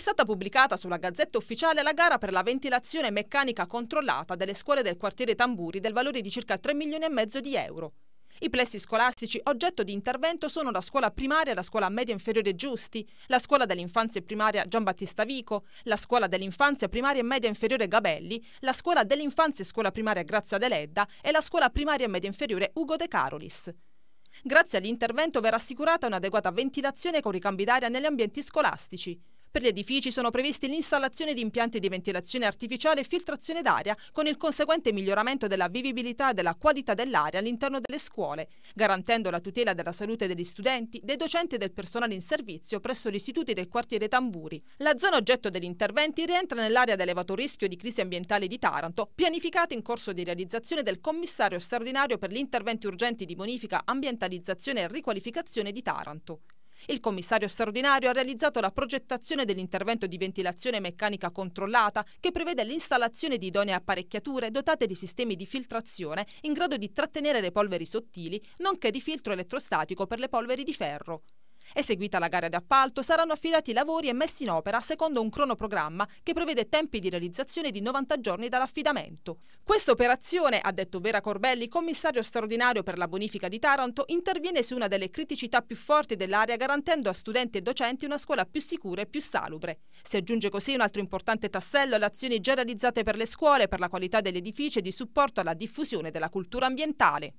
stata pubblicata sulla Gazzetta Ufficiale la gara per la ventilazione meccanica controllata delle scuole del quartiere Tamburi del valore di circa 3 milioni e mezzo di euro. I plessi scolastici oggetto di intervento sono la scuola primaria e la scuola media inferiore Giusti, la scuola dell'infanzia primaria Giambattista Vico, la scuola dell'infanzia primaria e media inferiore Gabelli, la scuola dell'infanzia e scuola primaria Grazia Deledda e la scuola primaria e media inferiore Ugo De Carolis. Grazie all'intervento verrà assicurata un'adeguata ventilazione con ricambi d'aria negli ambienti scolastici. Per gli edifici sono previsti l'installazione di impianti di ventilazione artificiale e filtrazione d'aria, con il conseguente miglioramento della vivibilità e della qualità dell'aria all'interno delle scuole, garantendo la tutela della salute degli studenti, dei docenti e del personale in servizio presso gli istituti del quartiere Tamburi. La zona oggetto degli interventi rientra nell'area d'elevato rischio di crisi ambientale di Taranto, pianificata in corso di realizzazione del commissario straordinario per gli interventi urgenti di bonifica, ambientalizzazione e riqualificazione di Taranto. Il commissario straordinario ha realizzato la progettazione dell'intervento di ventilazione meccanica controllata che prevede l'installazione di idonee apparecchiature dotate di sistemi di filtrazione in grado di trattenere le polveri sottili, nonché di filtro elettrostatico per le polveri di ferro. Eseguita la gara di appalto, saranno affidati i lavori e messi in opera secondo un cronoprogramma che prevede tempi di realizzazione di 90 giorni dall'affidamento. Questa operazione, ha detto Vera Corbelli, commissario straordinario per la bonifica di Taranto, interviene su una delle criticità più forti dell'area garantendo a studenti e docenti una scuola più sicura e più salubre. Si aggiunge così un altro importante tassello alle azioni già realizzate per le scuole, per la qualità degli edifici e di supporto alla diffusione della cultura ambientale.